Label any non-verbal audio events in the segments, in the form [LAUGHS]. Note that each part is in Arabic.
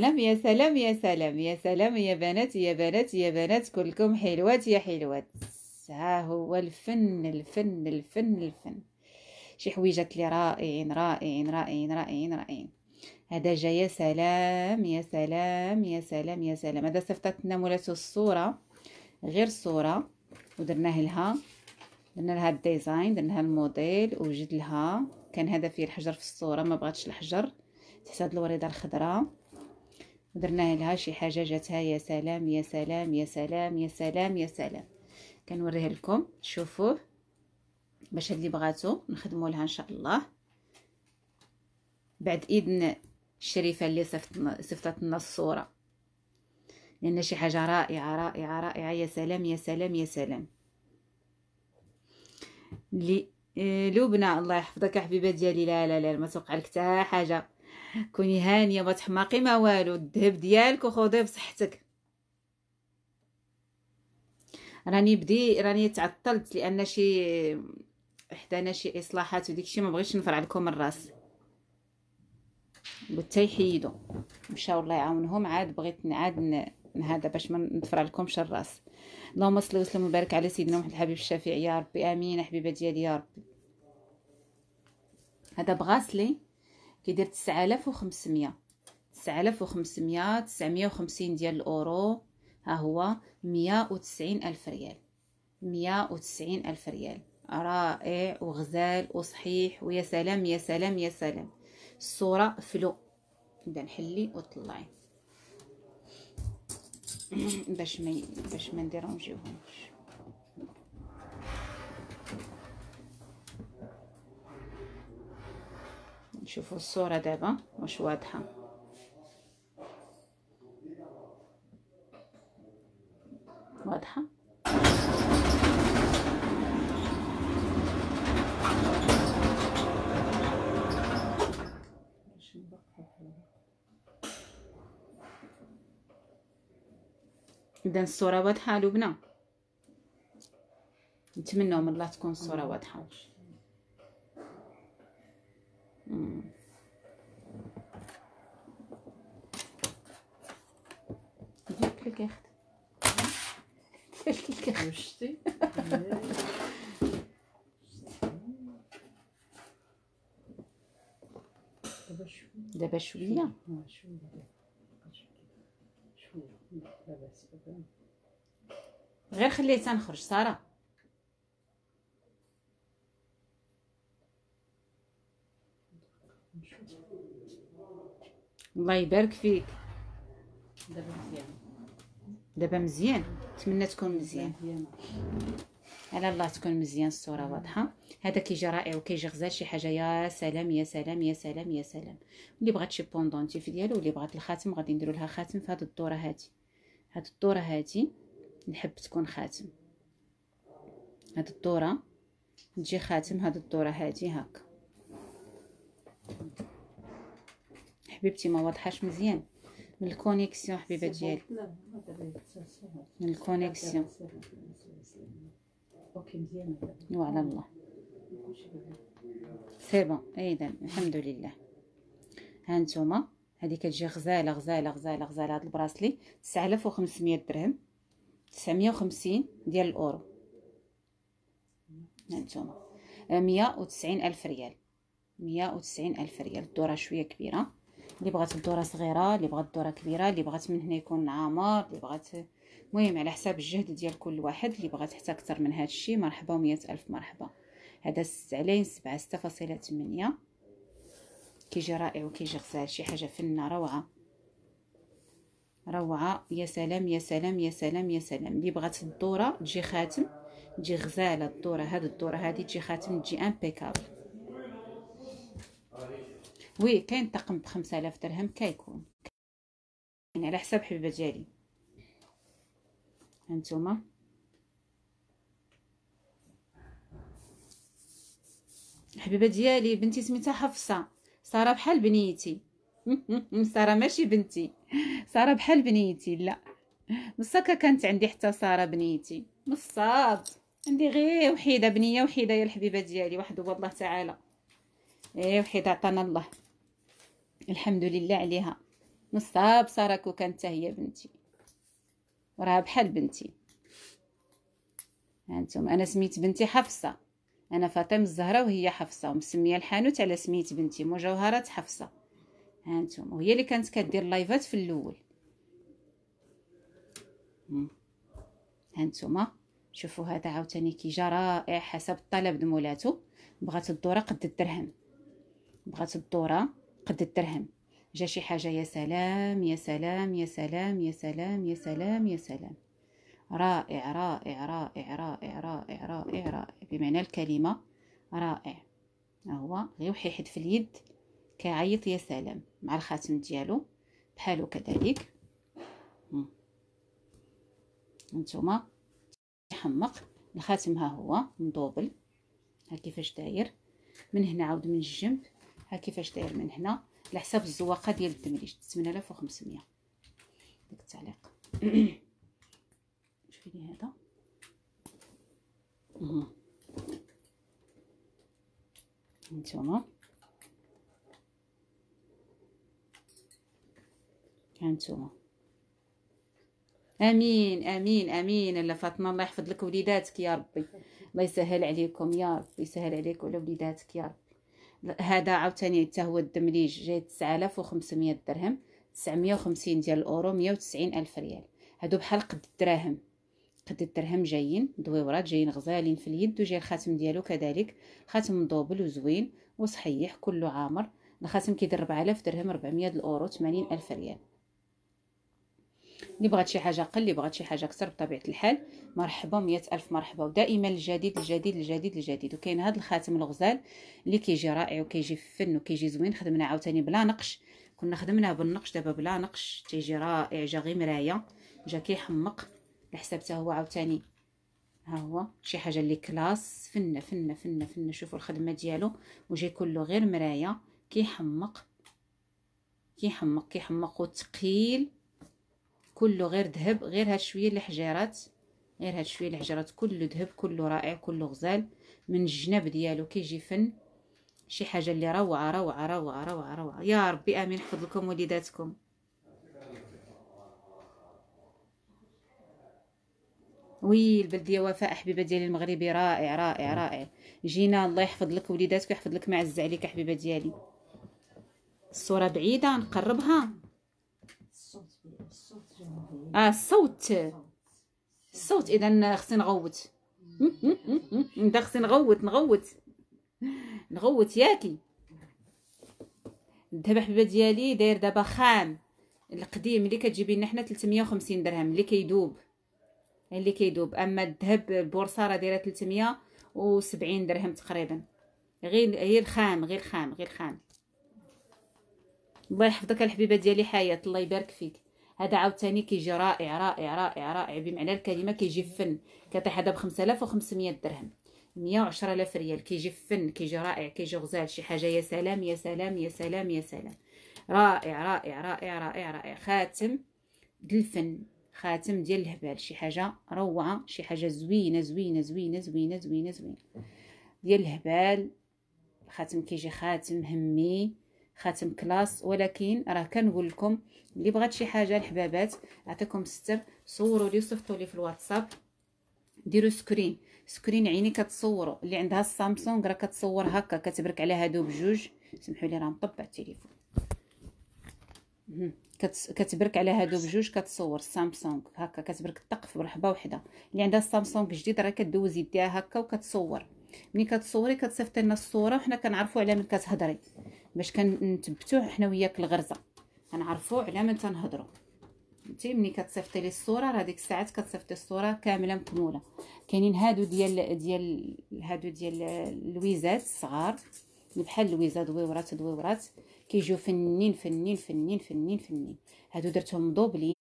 سلام يا سلام يا سلام يا سلام يا بنات يا بنات يا بنات كلكم حلوات يا حلوات ها هو الفن الفن الفن الفن شي حويجات لي رائعين رائعين رائعين رائعين رائعين هذا جا يا سلام يا سلام يا سلام يا سلام هذا صيفطتنا مولاتو الصوره غير صوره ودرناه لها درنا لها الديزاين درنا لها الموديل وجد لها كان هذا فيه الحجر في الصوره ما بغاتش الحجر تحت هاد الوريده الخضراء درنا لها شي حاجه جاتها يا سلام يا سلام يا سلام يا سلام يا سلام كنوريه لكم شوفوه باش هاد اللي بغاتو نخدمو لها ان شاء الله بعد اذن الشريفه اللي صيفطت لنا الصوره لان شي حاجه رائعه رائعه رائعه يا سلام يا سلام يا سلام لي آه، لبنى الله يحفظك حبيبه ديالي لا لا لا ما توقع لك حتى حاجه كوني هانيه ما تحماقي ما والو الذهب ديالك وخذيه بصحتك راني بدي راني تعطلت لان شي حدانا شي اصلاحات وديكشي ما بغيتش نفرع لكم الراس قلت يحيدو مشاو الله يعاونهم عاد بغيت عاد هذا باش ما نفرع لكمش الراس اللهم صل وسلم وبارك على سيدنا محمد الحبيب الشافعي يا ربي امين حبيبه ديالي يا ربي هذا بغاسلي كيدير 9500 9500 950 ديال الاورو ها هو 190 الف ريال 190 الف ريال رائع وغزال وصحيح ويا سلام يا سلام يا سلام الصوره فلو نبدا نحلي وطلعي [CLEARS THROAT] باش ما باش ما نديرونجيوهمش شوفوا الصورة دابا واش واضحة واضحة اذا الصوره واضحه لبنى نتمنى من الله تكون الصوره واضحه كيخدم شتي دابا شويه دابا شويه غير خليتها نخرج ساره الله يبارك فيك دابا مزيان دابا مزيان نتمنى تكون مزيان على الله تكون مزيان الصوره واضحه هذا كيجي رائع وكيجي غزال شي حاجه يا سلام يا سلام يا سلام يا سلام اللي بغات شي بوندونتيف ديالو واللي بغات الخاتم غادي نديرو لها خاتم في هذه الدوره هذه هاد الدوره هذه نحب تكون خاتم هاد الدوره تجي خاتم هاد الدوره هذه هكا حبيبتي ما واضحاش مزيان الكونيكسيون حبيبه ديالي من الكونيكسيون وعلى الله سي بون اذا الحمد لله ها نتوما هذه كتجي غزاله غزاله غزاله غزاله هذا البراسلي 9500 درهم 950 ديال الاورو ها نتوما 190 الف ريال 190 الف ريال الدوره شويه كبيره اللي بغات الدوره صغيره اللي بغات الدوره كبيره اللي بغات من هنا يكون عامر اللي بغات المهم على حساب الجهد ديال كل واحد اللي بغات حتى اكثر من هذا الشيء مرحبا ومية الف مرحبا هذا على سبعة ستة فاصلة تمنية كيجي رائع وكيجي غزال شي حاجه فنه روعه روعه يا سلام يا سلام يا سلام يا سلام اللي بغات الدوره تجي خاتم تجي غزاله الدوره هاد الدوره هادي تجي خاتم تجي امبيكابل وي كاين طقم ب 5000 درهم كيكون يعني على حساب حبيبه ديالي هانتوما حبيبه ديالي بنتي سميتها حفصه ساره بحال بنيتي [LAUGHS] ساره ماشي بنتي ساره بحال بنيتي لا مسكا كانت عندي حتى ساره بنيتي مصاب عندي غير وحيده بنيه وحيده يا الحبيبه ديالي وحده والله تعالى ايه وحيده عطانا الله الحمد لله عليها مستبصره راكو كانت هي بنتي وراها بحال بنتي هانتوما انا سميت بنتي حفصه انا فاطمه الزهراء وهي حفصه ومسميه الحانوت على سميت بنتي مجوهرات حفصه هانتوما وهي اللي كانت كدير لايفات في الاول هانتوما شوفوا هذا عاوتاني كيجا رائع حسب الطلب دمولاتو بغات الدوره قد الدرهم بغات الدوره قد الدرهم جا شي حاجه يا سلام يا سلام يا سلام يا سلام يا سلام يا سلام رائع رائع رائع رائع رائع رائع رائع بمعنى الكلمه رائع هو غير وحيحد في اليد كيعيط يا سلام مع الخاتم ديالو بحالو كذلك نتوما تحمق الخاتم ها هو مدوبل ها كيفاش داير من هنا عاود من الجنب ها كيفاش داير من هنا على حساب الزواقه ديال التمريج 8500 ديك التعليق [CLEARS THROAT] شوفي لي هذا هانتوما هانتوما امين امين امين الا فاطمه الله يحفظ لك وليداتك يا ربي الله يسهل عليكم يا ربي يسهل عليك وعلى وليداتك يا ربي هذا عاوتاني حتى هو الدمليج جاي 9500 درهم 950 ديال الاورو 190 الف ريال هادو بحال قد الدراهم قد الدرهم جايين دويورات جايين غزالين في اليد وجاي الخاتم ديالو كذلك خاتم دوبل وزوين وصحيح كله عامر الخاتم كيدير 4000 درهم 400 الاورو 80 الف ريال اللي بغات شي حاجه قل اللي بغات شي حاجه اكثر بطبيعه الحال مرحبا مية الف مرحبا ودائما الجديد الجديد الجديد الجديد وكاين هذا الخاتم الغزال اللي كيجي رائع وكيجي فن وكيجي زوين خدمنا عاوتاني بلا نقش كنا خدمناه بالنقش دابا بلا نقش تيجي رائع جا غير مرايه جا كيحمق على حساب هو عاوتاني ها هو شي حاجه اللي كلاس فن فن فن فن شوفوا الخدمه ديالو وجاي كله غير مرايه كيحمق كيحمق كيحمق وثقيل كله غير ذهب غير هاد شويه الحجيرات غير هاد شويه الحجرات كله ذهب كله رائع كله غزال من الجناب ديالو كيجي فن شي حاجه اللي روعه روعه روعه روعه روعه يا ربي امين يحفظ لكم وليداتكم وي البلديه وفاء حبيبه ديالي المغربي رائع رائع رائع جينا الله يحفظ لك وليداتك ويحفظ لك معز عليك حبيبه ديالي الصوره بعيده نقربها الصوت الصوت اه الصوت الصوت اذا خصني نغوت نبدا خصني نغوت نغوت نغوت ياكي دابا حبيبه ديالي داير دابا خام القديم اللي كتجيبي لنا حنا 350 درهم اللي كيدوب اللي كيدوب اما الذهب البورصه راه دايره 370 درهم تقريبا غير غير خام غير خام غير خام الله يحفظك الحبيبه ديالي حياه الله يبارك فيك هذا عاوتاني كيجي رائع رائع رائع رائع بمعنى الكلمه كيجي فن كطيح هذا ب 5500 درهم 110000 ريال كيجي فن كيجي رائع كيجي غزال شي حاجه يا سلام يا سلام يا سلام يا سلام رائع رائع رائع رائع رائع خاتم الفن خاتم ديال الهبال شي حاجه روعه شي حاجه زوينه زوينه زوينه زوينه زوينه زوينه ديال الهبال خاتم كيجي خاتم همي خاتم كلاس ولكن راه كنقول لكم اللي بغات شي حاجه الحبابات عطيكم الستر صوروا لي صيفطوا لي في الواتساب ديروا سكرين سكرين عيني كتصوروا اللي عندها السامسونج راه كتصور هكا كتبرك على هادو بجوج سمحوا لي راه مطبع التليفون كتبرك على هادو بجوج كتصور السامسونج هكا كتبرك في برحبه وحده اللي عندها السامسونج جديد راه كدوز يديها هكا وكتصور ملي كتصوري كتصيفطي لنا الصوره وحنا كنعرفوا على من كتهضري باش كنثبتو حنا وياك الغرزه كنعرفو على من تنهضروا فهمتي ملي كتصيفطي لي الصوره راه ديك الساعات كتصيفطي الصوره كامله مكموله كاينين هادو ديال ديال هادو ديال اللويزات الصغار بحال اللويزات دويورات دويورات كيجيو فنين فنين فنين فنين فنين هادو درتهم دوبلين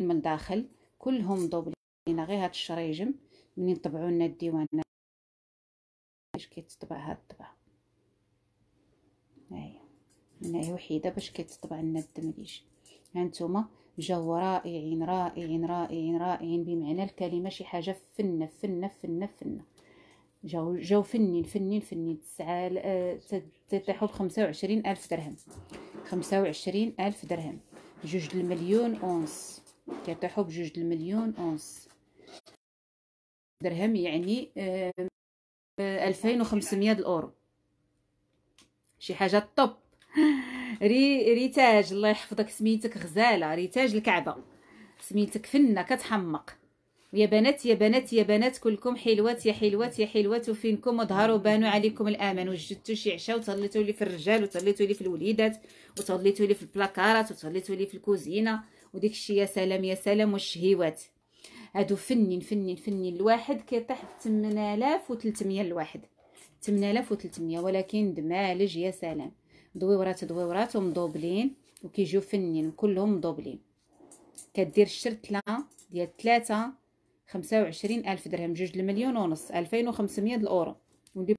من الداخل كلهم دوبلين غير هاد الشريجم منين طبعوا لنا الديوان باش كيتطبع هاد الطبعه هاهي هنايا وحيده باش كتطبع لنا الدمليج هانتوما جاو رائعين رائعين رائعين رائعين بمعنى الكلمه شي حاجه فنه فنه فنه فنه جاو جاو فنين فنين فنين تسعة آه، تطيحو بخمسة وعشرين ألف درهم خمسة وعشرين ألف درهم جوج المليون اونص كيطيحو بجوج المليون اونص درهم يعني آه، آه، ألفين وخمسمية الأورو شي حاجه طوب ري ريتاج الله يحفظك سميتك غزاله ريتاج الكعبه سميتك فنه كتحمق يا بنات يا بنات يا بنات كلكم حلوات يا حلوات يا حلوات وفينكم وظهروا بانوا عليكم الامان وجدتوا شي عشاء وتهليتوا لي في الرجال وتهليتوا لي في الوليدات وتهليتوا لي في البلاكارات وتهليتوا لي في الكوزينه وديك الشيء يا سلام يا سلام والشهيوات هادو فنين فنين فنين الواحد كيطيح ب 300 الواحد 8300 ولكن دمالج يا سلام دويورات دويورات ومضوبلين وكيجيو فنين كلهم مضوبلين كدير الشرتله ديال 3 25 الف درهم جوج المليون ونص 2500 الاورو ودي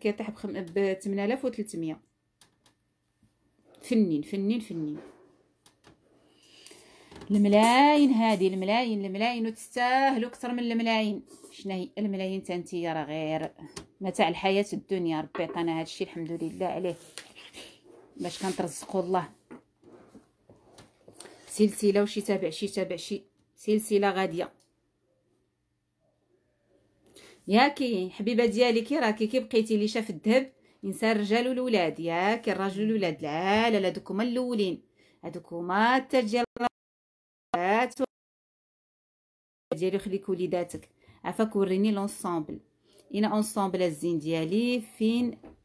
كيطيح ب 8300 فنين فنين فنين الملاين هذه الملاين الملاين وتستاهلوا اكثر من الملاين شنو هي الملاين تانتي راه غير متاع الحياه الدنيا ربي عطانا هذا الشيء الحمد لله عليه باش كنترزقوا الله سلسله وشي تابع شي تابع شي سلسله غاديه ياكي حبيبه ديالي كي راكي كي بقيتي لي شاف الذهب انسان الرجال والولاد ياكي الرجل والولاد لا لا لا دوك هما الاولين هذوك هما التاج ديال ديالي وخليك وليداتك عفاك وريني لونسومبل انا اونسومبل الزين ديالي فين